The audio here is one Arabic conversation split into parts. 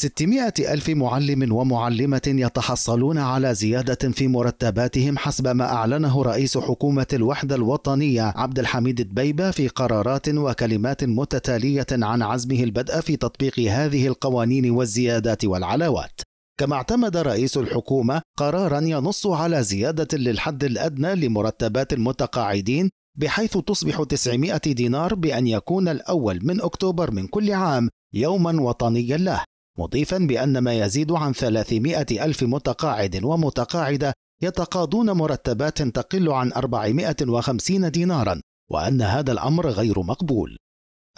600 ألف معلم ومعلمة يتحصلون على زيادة في مرتباتهم حسب ما أعلنه رئيس حكومة الوحدة الوطنية عبد الحميد دبيبة في قرارات وكلمات متتالية عن عزمه البدء في تطبيق هذه القوانين والزيادات والعلاوات كما اعتمد رئيس الحكومة قرارا ينص على زيادة للحد الأدنى لمرتبات المتقاعدين بحيث تصبح 900 دينار بأن يكون الأول من أكتوبر من كل عام يوما وطنيا له مضيفا بأن ما يزيد عن 300 ألف متقاعد ومتقاعدة يتقاضون مرتبات تقل عن 450 دينارا وأن هذا الأمر غير مقبول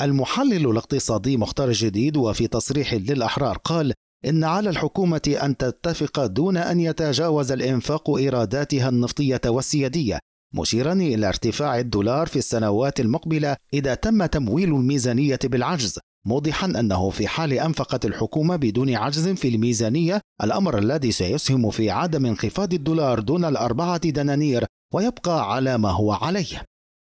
المحلل الاقتصادي مختار جديد وفي تصريح للأحرار قال إن على الحكومة أن تتفق دون أن يتجاوز الإنفاق إيراداتها النفطية والسيادية مشيرا إلى ارتفاع الدولار في السنوات المقبلة إذا تم تمويل الميزانية بالعجز موضحا أنه في حال أنفقت الحكومة بدون عجز في الميزانية الأمر الذي سيسهم في عدم انخفاض الدولار دون الأربعة دنانير ويبقى على ما هو عليه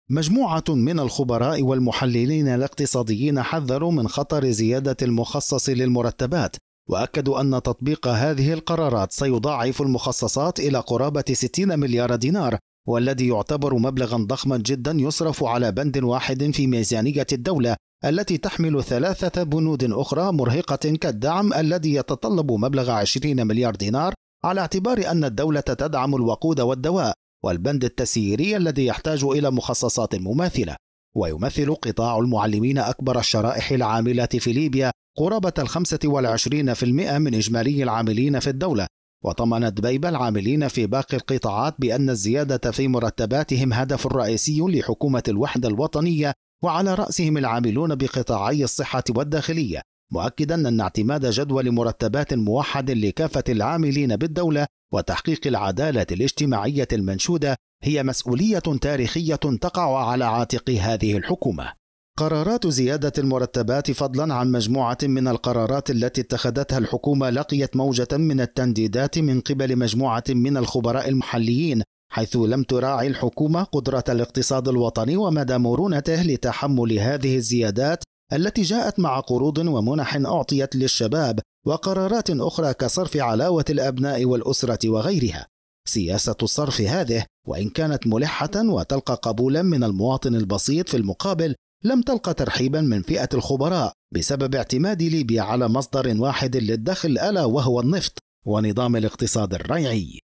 مجموعة من الخبراء والمحللين الاقتصاديين حذروا من خطر زيادة المخصص للمرتبات وأكدوا أن تطبيق هذه القرارات سيضاعف المخصصات إلى قرابة 60 مليار دينار والذي يعتبر مبلغا ضخما جدا يصرف على بند واحد في ميزانية الدولة التي تحمل ثلاثة بنود أخرى مرهقة كالدعم الذي يتطلب مبلغ 20 مليار دينار على اعتبار أن الدولة تدعم الوقود والدواء والبند التسييري الذي يحتاج إلى مخصصات مماثلة ويمثل قطاع المعلمين أكبر الشرائح العاملة في ليبيا قرابة الخمسة والعشرين في المئة من إجمالي العاملين في الدولة وطمنت بيبة العاملين في باقي القطاعات بأن الزيادة في مرتباتهم هدف رئيسي لحكومة الوحدة الوطنية وعلى رأسهم العاملون بقطاعي الصحة والداخلية مؤكدا أن اعتماد جدول مرتبات موحد لكافة العاملين بالدولة وتحقيق العدالة الاجتماعية المنشودة هي مسؤولية تاريخية تقع على عاتق هذه الحكومة. قرارات زيادة المرتبات فضلا عن مجموعة من القرارات التي اتخذتها الحكومة لقيت موجة من التنديدات من قبل مجموعة من الخبراء المحليين حيث لم تراعي الحكومة قدرة الاقتصاد الوطني ومدى مرونته لتحمل هذه الزيادات التي جاءت مع قروض ومنح أعطيت للشباب وقرارات أخرى كصرف علاوة الأبناء والأسرة وغيرها. سياسة الصرف هذه وإن كانت ملحة وتلقى قبولا من المواطن البسيط في المقابل لم تلقى ترحيبا من فئة الخبراء بسبب اعتماد ليبيا على مصدر واحد للدخل ألا وهو النفط ونظام الاقتصاد الريعي.